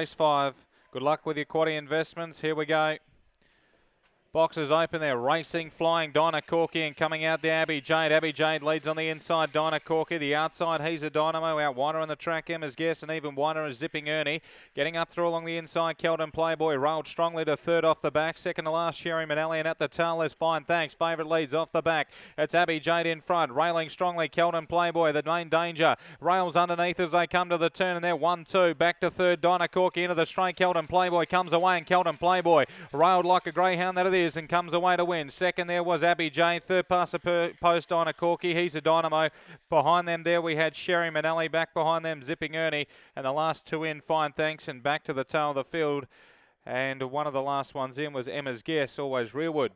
Race five. Good luck with your quaddy investments. Here we go. Boxes open, they're racing, flying Dinah Corky and coming out the Abbey. Jade. Abbey Jade leads on the inside, Dinah Corky. The outside, he's a dynamo. Out wider on the track, Emma's Guess, and even wider is Zipping Ernie. Getting up through along the inside, Keldon Playboy railed strongly to third off the back. Second to last, Sherry Manelli, and at the tail is Fine Thanks. Favourite leads off the back. It's Abbey Jade in front, railing strongly. Keldon Playboy, the main danger. Rails underneath as they come to the turn, and they're 1 2. Back to third, Dinah Corky into the straight. Keldon Playboy comes away, and Keldon Playboy railed like a greyhound out of the is and comes away to win. Second there was Abby Jane. Third passer post on a Corky. He's a dynamo. Behind them there we had Sherry Manelli. Back behind them Zipping Ernie. And the last two in Fine Thanks and back to the tail of the field. And one of the last ones in was Emma's Guess, always Realwood.